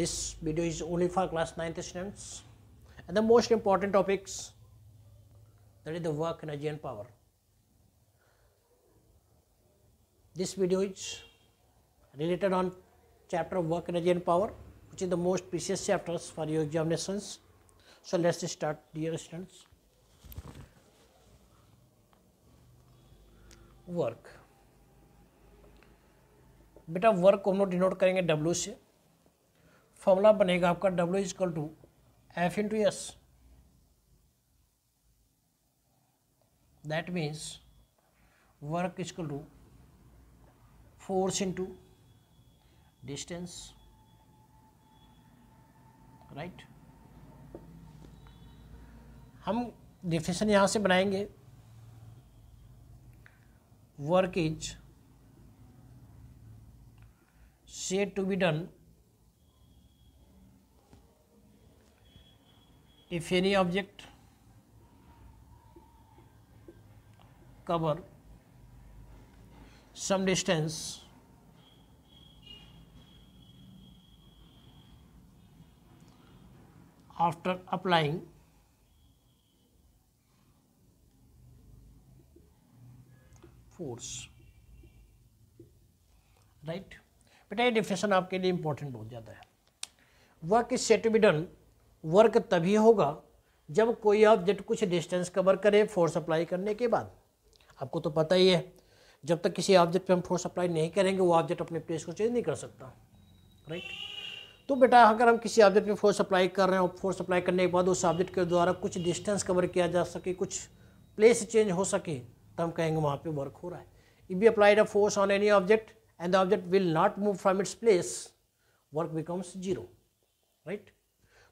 This video is only for class 9th students and the most important topics that is the work, energy and power. This video is related on chapter of work, energy and power which is the most precious chapters for your examinations. So, let us start dear students. Work. बेटा work को हम लोग denote करेंगे W formula बनेगा आपका W equal to F into S that means work equal to force into distance right हम definition यहाँ से बनाएंगे work is said to be done if any object cover some distance after applying force right बेटा definition definition आपके लिए important बहुत ज़्यादा है work is set to be done work तभी होगा जब कोई ऑब्जेक्ट कुछ डिस्टेंस कवर करे फोर्स अप्लाई करने के बाद आपको तो पता ही है जब तक किसी ऑब्जेक्ट पे हम फोर्स अप्लाई नहीं करेंगे वो ऑब्जेक्ट अपने प्लेस को चेंज नहीं कर सकता राइट तो बेटा अगर हम किसी ऑब्जेक्ट पे फोर्स अप्लाई कर रहे हैं और फोर्स अप्लाई करने के बाद उस ऑब्जेक्ट के द्वारा कुछ डिस्टेंस कवर किया जा सके कुछ प्लेस चेंज हो सके तो हम कहेंगे वहाँ पर वर्क हो रहा है if we applied a force on any object and the object will not move from its place work becomes zero right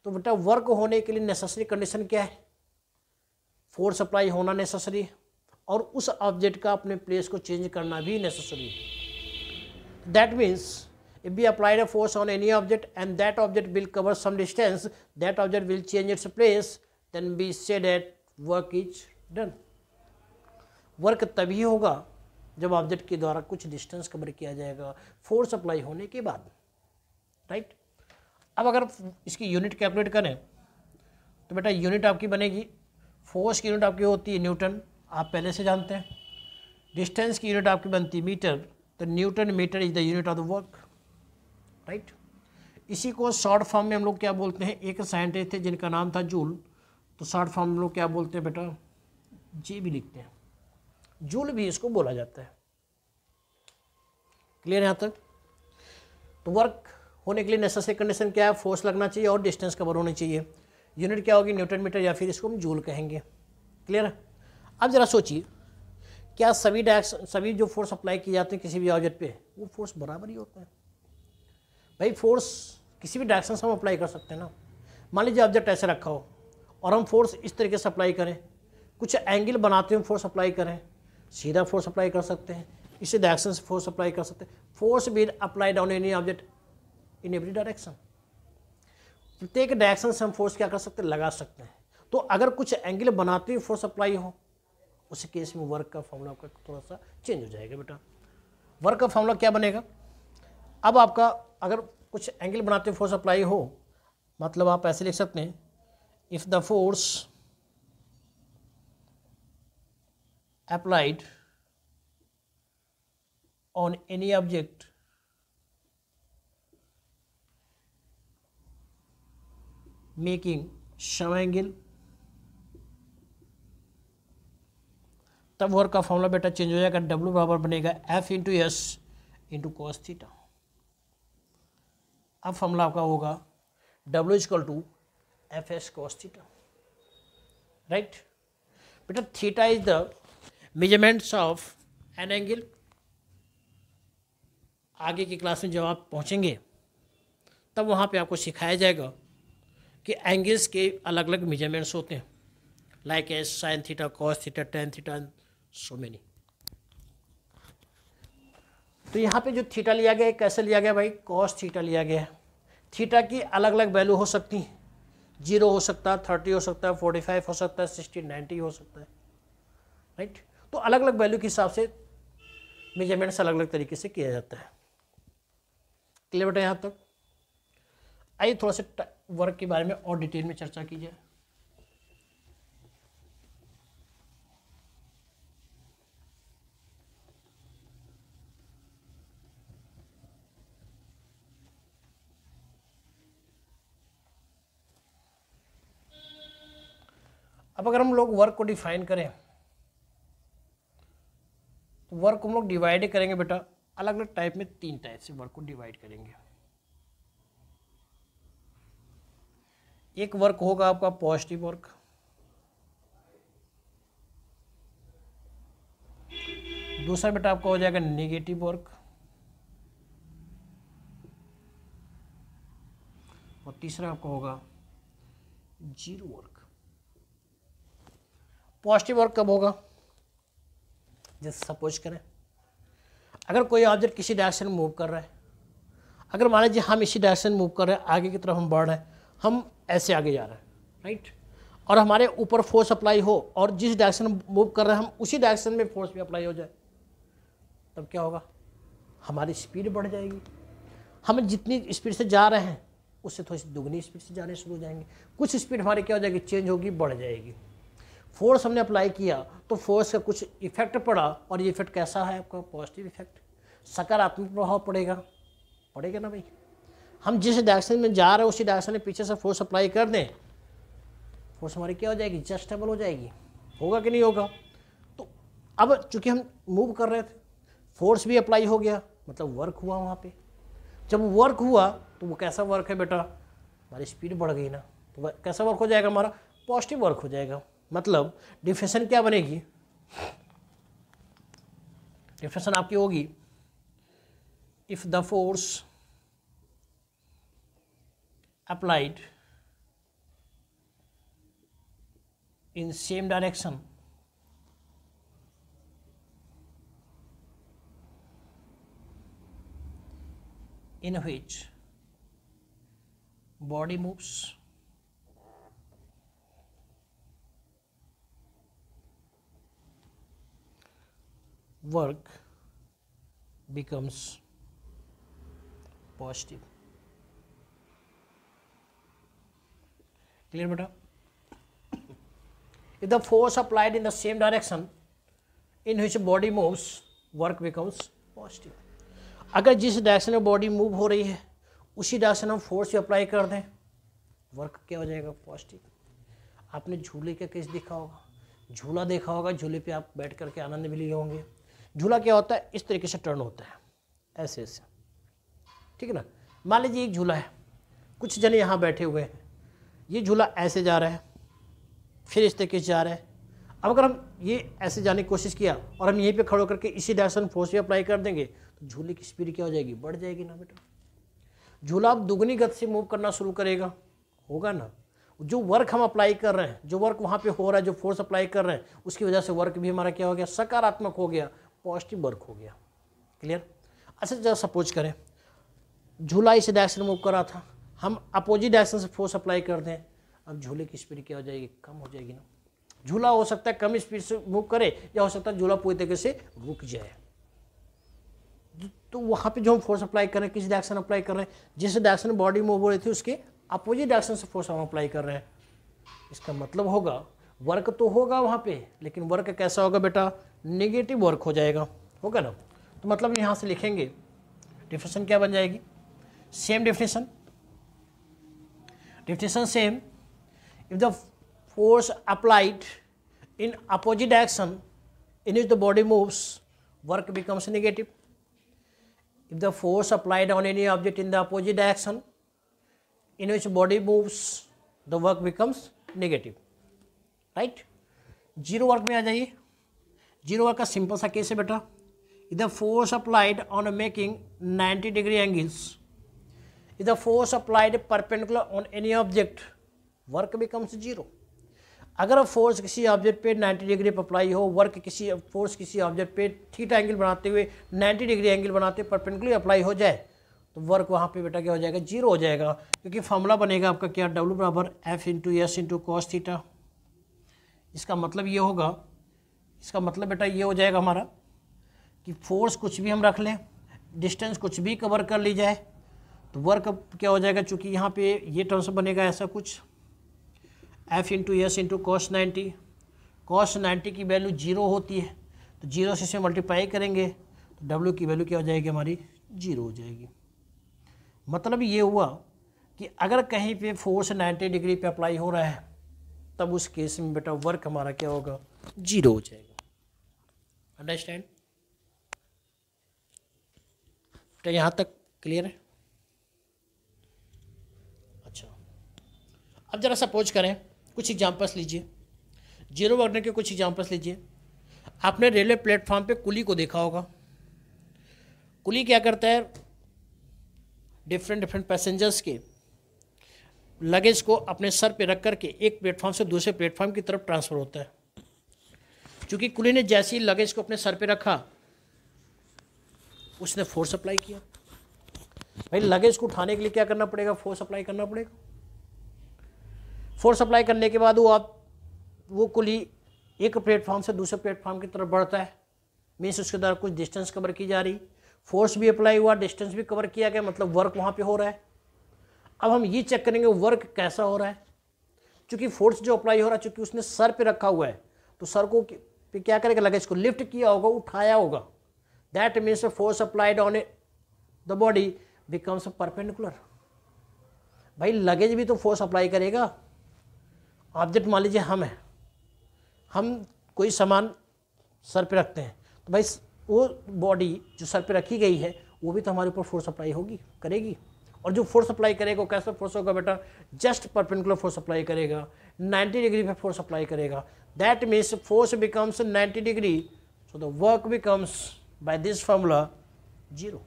तो बेटा वर्क होने के लिए नेसेसरी कंडीशन क्या है फोर सप्लाई होना नेसेसरी और उस ऑब्जेक्ट का अपने प्लेस को चेंज करना भी necessary that means if we applied a force on any object and that object will cover some distance that object will change its place then we say that work is done work तभी होगा जब object के द्वारा कुछ distance cover किया जाएगा force apply होने के बाद राइट अब अगर इसकी यूनिट कैलकुलेट करें तो बेटा यूनिट आपकी बनेगी फोर्स की यूनिट आपकी होती है न्यूटन आप पहले से जानते हैं डिस्टेंस की यूनिट आपकी बनती है मीटर तो newton metre is the unit of the work right इसी को शॉर्ट फॉर्म में हम लोग क्या बोलते हैं एक साइंटिस्ट थे जिनका नाम था जूल तो शॉर्ट फॉर्म हम लोग क्या बोलते हैं बेटा जी भी लिखते हैं जूल भी इसको बोला जाता है क्लियर यहाँ तक तो वर्क होने के लिए नेसेसरी कंडीशन क्या है फोर्स लगना चाहिए और डिस्टेंस कवर होनी चाहिए यूनिट क्या होगी न्यूटन मीटर या फिर इसको हम जूल कहेंगे क्लियर है अब ज़रा सोचिए क्या सभी डायरेक्शन सभी जो फोर्स अप्लाई किए जाते हैं किसी भी ऑब्जेक्ट पे वो फोर्स बराबर ही होता है भाई फोर्स किसी भी डायरेक्शन से हम अप्लाई कर सकते हैं ना मान लीजिए ऑब्जेक्ट ऐसे रखा हो और हम फोर्स इस तरीके से अप्लाई करें कुछ एंगल बनाते हुए फोर्स अप्लाई करें सीधा फोर्स अप्लाई कर सकते हैं इसी डायरेक्शन से फोर्स अप्लाई कर सकते हैं force with applied on any object in every direction प्रत्येक डायरेक्शन से हम फोर्स क्या कर सकते हैं लगा सकते हैं तो अगर कुछ एंगल बनाते हुए फोर्स अप्लाई हो उस केस में वर्क का फॉर्मूला आपका थोड़ा सा चेंज हो जाएगा बेटा वर्क का फॉर्मूला क्या बनेगा अब आपका अगर कुछ एंगल बनाते हुए फोर्स अप्लाई हो मतलब आप ऐसे लिख सकते हैं if the force applied on any object making some angle तब वर्क का फॉर्मूला बेटा चेंज हो जाएगा डब्ल्यू बराबर बनेगा F into S into cos theta अब फॉर्मूला आपका होगा W equal to F S cos theta right बेटा theta is the measurements of an angle आगे की क्लास में जब आप पहुँचेंगे तब वहाँ पे आपको सिखाया जाएगा कि एंगल्स के अलग अलग मेजरमेंट्स होते हैं like S sine theta cos theta tan theta so many तो यहाँ पे जो थीटा लिया गया है कैसे लिया गया भाई कॉस थीटा लिया गया है थीटा की अलग अलग वैल्यू हो सकती है जीरो हो सकता है थर्टी हो सकता है फोर्टी फाइव हो सकता है सिक्सटी नाइन्टी हो सकता है राइट तो अलग अलग वैल्यू के हिसाब से मेजरमेंट्स अलग अलग तरीके से किया जाता है क्लियर बेटा यहाँ तक तो? आइए थोड़ा सा वर्क के बारे में और डिटेल में चर्चा की जाए अब अगर हम लोग वर्क को डिफाइन करें तो वर्क हम लोग डिवाइड करेंगे बेटा अलग अलग टाइप में तीन टाइप से वर्क को डिवाइड करेंगे एक वर्क होगा आपका पॉजिटिव वर्क दूसरा बेटा आपका हो जाएगा नेगेटिव वर्क और तीसरा आपका होगा जीरो वर्क पॉजिटिव वर्क कब होगा जैसे सपोज करें अगर कोई ऑब्जेक्ट किसी डायरेक्शन में मूव कर रहा है अगर मान लीजिए हम इसी डायरेक्शन में मूव कर रहे हैं आगे की तरफ हम बढ़ रहे हैं हम ऐसे आगे जा रहे हैं राइट और हमारे ऊपर फोर्स अप्लाई हो और जिस डायरेक्शन मूव कर रहे हैं हम उसी डायरेक्शन में फोर्स भी अप्लाई हो जाए तब क्या होगा हमारी स्पीड बढ़ जाएगी हम जितनी स्पीड से जा रहे हैं उससे थोड़ी सी दुगनी स्पीड से जाने शुरू हो जाएंगे कुछ स्पीड हमारी क्या हो जाएगी चेंज होगी बढ़ जाएगी फोर्स हमने अप्लाई किया तो फोर्स का कुछ इफेक्ट पड़ा और ये इफेक्ट कैसा है आपका पॉजिटिव इफेक्ट सकारात्मक प्रभाव पड़ेगा पड़ेगा ना भाई हम जिस डायरेक्शन में जा रहे हैं उसी डायरेक्शन में पीछे से फोर्स अप्लाई कर दें फोर्स हमारी क्या हो जाएगी जस्टेबल हो जाएगी होगा कि नहीं होगा तो अब चूंकि हम मूव कर रहे थे फोर्स भी अप्लाई हो गया मतलब वर्क हुआ वहाँ पे जब वर्क हुआ तो वो कैसा वर्क है बेटा हमारी स्पीड बढ़ गई ना तो कैसा वर्क हो जाएगा हमारा पॉजिटिव वर्क हो जाएगा मतलब डिफ्रेशन क्या बनेगी डिफ्रेशन आपकी होगी if the force applied in same direction in which body moves work becomes positive clear beta if the force applied in the same direction in which body moves work becomes positive अगर जिस direction में body move हो रही है उसी direction हम force भी apply कर दें वर्क क्या हो जाएगा पॉजिटिव आपने झूले का केस देखा होगा झूला देखा होगा झूले पे आप बैठ करके आनंद भी लिए होंगे झूला क्या होता है इस तरीके से टर्न होता है ऐसे ऐसे ठीक है ना मान लीजिए एक झूला है कुछ जने यहाँ बैठे हुए हैं ये झूला ऐसे जा रहा है फिर इस तरीके से जा रहा है अब अगर हम ये ऐसे जाने की कोशिश किया और हम यहीं पे खड़े होकर के इसी डायरेक्शन फोर्स पे अप्लाई कर देंगे तो झूले की स्पीड क्या हो जाएगी बढ़ जाएगी ना बेटा झूला अब दुगनी गति से मूव करना शुरू करेगा होगा ना जो वर्क हम अप्लाई कर रहे हैं जो वर्क वहाँ पे हो रहा है जो फोर्स अप्लाई कर रहे हैं उसकी वजह से वर्क भी हमारा क्या हो गया सकारात्मक हो गया पॉजिटिव वर्क हो गया क्लियर अच्छा जरा सपोज करें झूला इसे डायरेक्शन मूव कर रहा था हम अपोजिट डायरेक्शन से फोर्स अप्लाई कर दें अब झूले की स्पीड क्या हो जाएगी कम हो जाएगी ना झूला हो सकता है कम स्पीड से मूव करे या हो सकता है झूला पूरी तरीके से रुक जाए तो वहाँ पे जो हम फोर्स अप्लाई कर रहे हैं किस डायरेक्शन अप्लाई कर रहे हैं जिस डायरेक्शन बॉडी मूव हो रही थी उसके अपोजिट डायरेक्शन से फोर्स हम अप्लाई कर रहे हैं इसका मतलब होगा वर्क तो होगा वहाँ पे लेकिन वर्क कैसा होगा बेटा नेगेटिव वर्क हो जाएगा होगा ना तो मतलब यहाँ से लिखेंगे डिफिनेशन क्या बन जाएगी same definition Definition same. If the force applied in opposite direction in which the body moves, work becomes negative. If the force applied on any object in the opposite direction in which body moves, the work becomes negative. Right? Zero work में आ जाइए zero work का case सा case है the force applied on on making 90 degree angles. if the force applied perpendicular on any object work becomes zero अगर force किसी object पे 90 degree पर अप्लाई हो वर्क किसी फोर्स किसी ऑब्जेक्ट पे थीटा एंगल बनाते हुए 90 डिग्री एंगल बनाते हुए परपेंडिकुलर अप्लाई हो जाए तो वर्क वहाँ पे बेटा क्या हो जाएगा जीरो हो जाएगा क्योंकि फॉर्मूला बनेगा आपका क्या डब्ल्यू बराबर F into S into cos theta इसका मतलब ये होगा इसका मतलब बेटा ये हो जाएगा हमारा कि फोर्स कुछ भी हम रख लें डिस्टेंस कुछ भी कवर कर ली जाए तो वर्क क्या हो जाएगा चूँकि यहाँ पे ये टर्म्स बनेगा ऐसा कुछ F into S into cos ninety cos ninety की वैल्यू जीरो होती है तो जीरो से इसमें मल्टीप्लाई करेंगे तो डब्ल्यू की वैल्यू क्या हो जाएगी हमारी जीरो हो जाएगी मतलब ये हुआ कि अगर कहीं पे फोर्स 90 डिग्री पे अप्लाई हो रहा है तब उस केस में बेटा वर्क हमारा क्या होगा जीरो हो जाएगा अंडरस्टैंड तो यहाँ तक क्लियर है अब ज़रा सपोज करें कुछ एग्जाम्पल्स लीजिए जीरो वर्नर के कुछ एग्जाम्पल्स लीजिए आपने रेलवे प्लेटफॉर्म पे कुली को देखा होगा कुली क्या करता है डिफरेंट डिफरेंट पैसेंजर्स के लगेज को अपने सर पे रख करके एक प्लेटफॉर्म से दूसरे प्लेटफॉर्म की तरफ ट्रांसफ़र होता है क्योंकि कुली ने जैसे ही लगेज को अपने सर पे रखा उसने फोर्स अप्लाई किया भाई लगेज को उठाने के लिए क्या करना पड़ेगा फोर्स अप्लाई करना पड़ेगा फोर्स अप्लाई करने के बाद वो आप वो कुली एक प्लेटफॉर्म से दूसरे प्लेटफॉर्म की तरफ बढ़ता है मीन्स उसके द्वारा कुछ डिस्टेंस कवर की जा रही फोर्स भी अप्लाई हुआ डिस्टेंस भी कवर किया गया मतलब वर्क वहाँ पे हो रहा है अब हम ये चेक करेंगे वर्क कैसा हो रहा है चूँकि फोर्स जो अप्लाई हो रहा है चूँकि उसने सर पे रखा हुआ है तो सर को पे क्या करेगा लगेज को लिफ्ट किया होगा उठाया होगा that means force applied on the body becomes perpendicular भाई लगेज भी तो फोर्स अप्लाई करेगा ऑब्जेक्ट मान लीजिए हम हैं हम कोई सामान सर पे रखते हैं तो भाई वो बॉडी जो सर पे रखी गई है वो भी तो हमारे ऊपर फोर्स अप्लाई होगी करेगी और जो फोर्स अप्लाई करेगा वो कैसा फोर्स होगा बेटा जस्ट परपेंडिकुलर फोर्स अप्लाई करेगा 90 डिग्री पे फोर्स अप्लाई करेगा that means force becomes 90 degree so the work becomes by this formula zero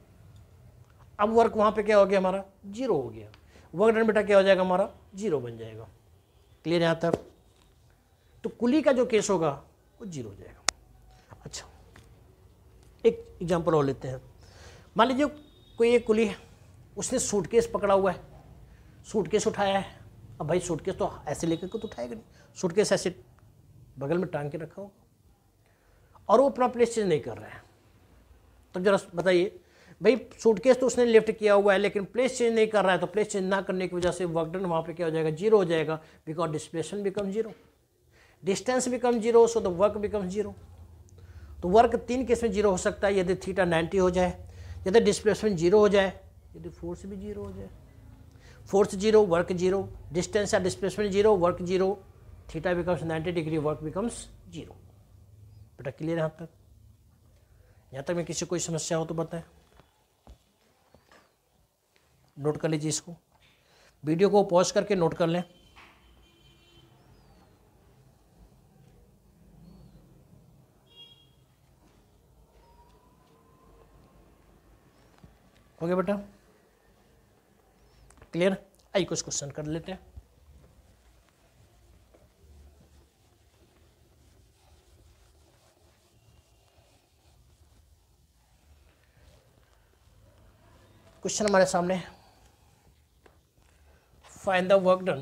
अब वर्क वहाँ पे क्या हो गया हमारा जीरो हो गया वर्क डन बेटा क्या हो जाएगा हमारा जीरो बन जाएगा क्लियर यहाँ तक तो कुली का जो केस होगा वो जीरो हो जाएगा अच्छा एक एग्जाम्पल और लेते हैं मान लीजिए कोई एक कुली है उसने सूटकेस पकड़ा हुआ है सूटकेस उठाया है अब भाई सूटकेस तो ऐसे लेकर के तो उठाएगा नहीं सूटकेस ऐसे बगल में टांग के रखा होगा और वो अपना प्लेस चेंज नहीं कर रहा है तब तो जरा बताइए भाई सूटकेस तो उसने लिफ्ट किया हुआ है लेकिन प्लेस चेंज नहीं कर रहा है तो प्लेस चेंज ना करने की वजह से वर्कडन वहाँ पे क्या हो जाएगा जीरो हो जाएगा because displacement become zero distance become zero so the work become zero तो वर्क तीन केस में जीरो हो सकता है यदि थीटा नाइन्टी हो जाए यदि डिस्प्लेसमेंट जीरो हो जाए यदि फोर्स भी जीरो हो जाए force zero work zero distance या displacement zero work zero theta becomes ninety degree work becomes zero बेटा क्लियर यहाँ तक यहाँ तक मैं किसी कोई समस्या हो तो बताएं नोट कर लीजिए इसको वीडियो को पॉज करके नोट कर लें ओके बेटा क्लियर आई कुछ क्वेश्चन कर लेते हैं क्वेश्चन हमारे सामने है find the work done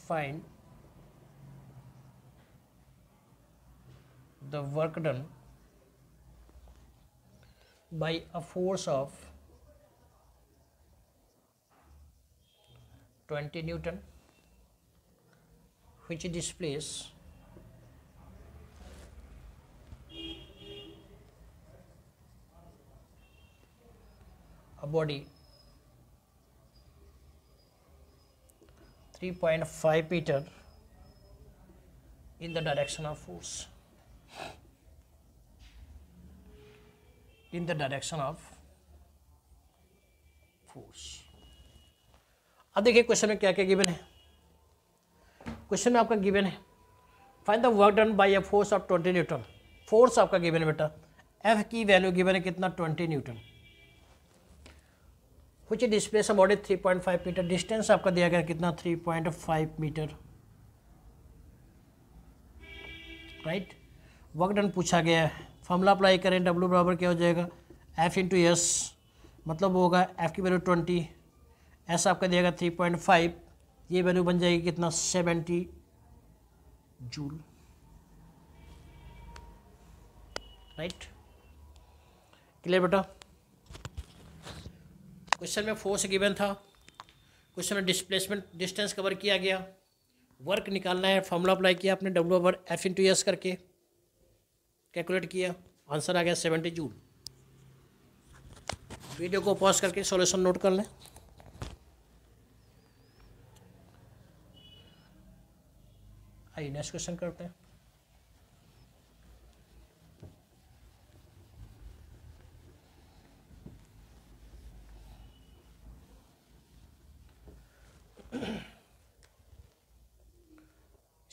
find the work done by a force of 20 newton which displays a body 3.5 meter in the direction of force in the direction of force अब देखिए question में क्या क्या गिवन है question में आपका given है find the work done by a force of 20 newton force आपका गिवन बेटा एफ की वैल्यू गिवन है कितना 20 newton which displays three point five metre distance आपका दिया गया कितना five metre right work done पूछा गया है फॉर्मूला अप्लाई करें डब्ल्यू बराबर क्या हो जाएगा एफ इंटू एस मतलब वो होगा एफ की वैल्यू ट्वेंटी एस आपका दिया गया थ्री पॉइंट फाइव ये वैल्यू बन जाएगी कितना सेवेंटी जूल राइट क्लियर बेटा क्वेश्चन में फोर्स गिवन था क्वेश्चन में डिस्प्लेसमेंट डिस्टेंस कवर किया गया वर्क निकालना है फॉर्मूला अप्लाई किया आपने W over F to S करके कैलकुलेट किया आंसर आ गया सेवेंटी जूल वीडियो को पॉज करके सॉल्यूशन नोट कर लें आइए नेक्स्ट क्वेश्चन करते हैं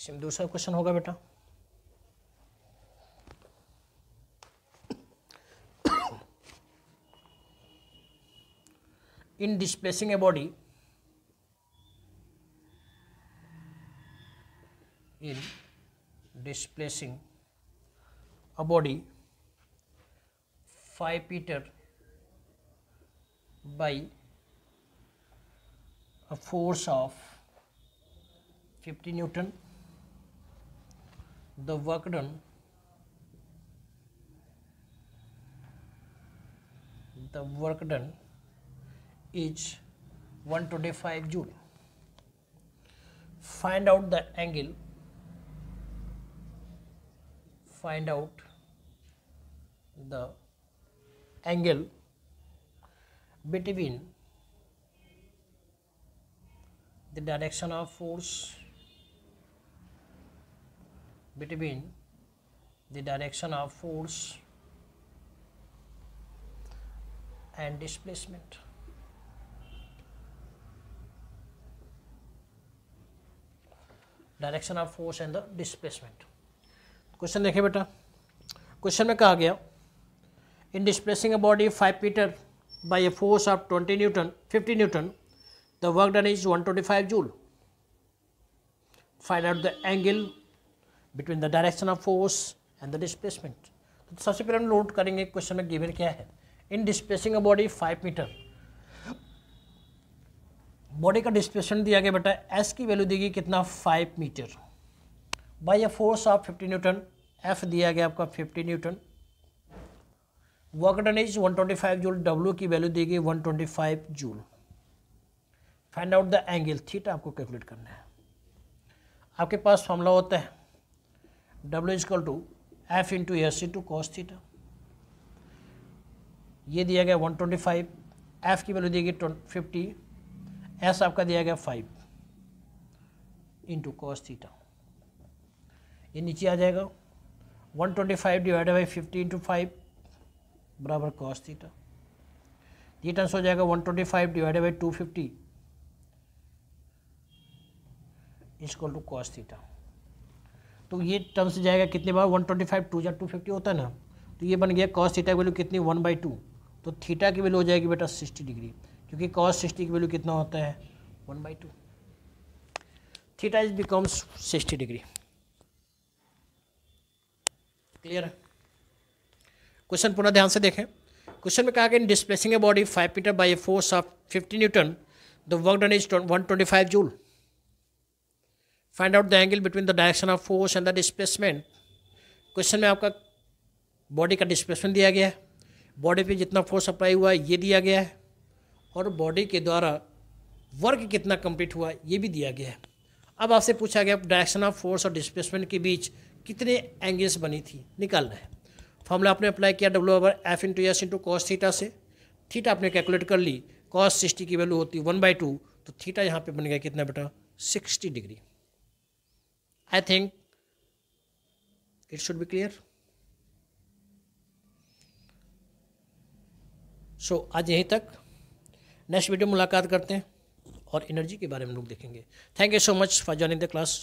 सेम दूसरा क्वेश्चन होगा बेटा in displacing a body in displacing a body five metre by a force of fifty newton the work done the work done is 125 joule find out the angle find out the angle between the direction of force between the direction of force and displacement. Direction of force and the displacement. Question देखे बेटा. Question में कहा In displacing a body 5 meter by a force of 20 newton, 50 newton, the work done is 125 joule. Find out the angle between the direction of force and the displacement तो सबसे पहले हम note करेंगे question में given क्या है in displacing a body five metre body का displacement दिया गया बेटा एस की वैल्यू दी गई कितना five metre by a force of fifty newton F दिया गया आपका fifty newton work done is 125 joule W की वैल्यू दी गई five joule find out the angle theta आपको कैलकुलेट करना है आपके पास फॉर्मूला होता है W equal to F into S into cos theta ये दिया गया 125 एफ की वैल्यू दी गई फिफ्टी एस आपका दिया गया 5 इंटू कॉस थीटा ये नीचे आ जाएगा 125 twenty five divided by fifty into five बराबर कॉस थीटा ये टर्म्स हो जाएगा 125 twenty five divided by two fifty equal to cos theta तो ये टर्म से जाएगा कितने बार वन ट्वेंटी फाइव टू या टू फिफ्टी होता है ना तो ये बन गया कॉस थीटा की वैल्यू कितनी वन बाई टू तो थीटा की वैल्यू हो जाएगी बेटा सिक्सटी डिग्री क्योंकि कॉस सिक्सटी की वैल्यू कितना होता है one by two theta is becomes sixty degree clear है क्वेश्चन पुनः ध्यान से देखें क्वेश्चन में कहा कि in displacing a body five metre by a force of fifty newton the work done is one twenty five joule find out the angle between the direction of force and the displacement question में आपका body का displacement दिया गया है body पे जितना force apply हुआ है ये दिया गया है और बॉडी के द्वारा वर्क कितना कंप्लीट हुआ ये भी दिया गया है अब आपसे पूछा गया डायरेक्शन ऑफ फोर्स और डिस्प्लेसमेंट के बीच कितने एंगल्स बनी थी निकालना है फॉर्मूला आपने अप्लाई किया W over F into S into cos theta से थीटा आपने कैलकुलेट कर ली कॉस सिक्सटी की वैल्यू होती है वन बाई टू तो थीटा यहाँ पे बन गया कितना बेटा sixty degree I think it should be clear so आज यहीं तक नेक्स्ट वीडियो मुलाकात करते हैं और एनर्जी के बारे में लोग देखेंगे thank you so much for joining the class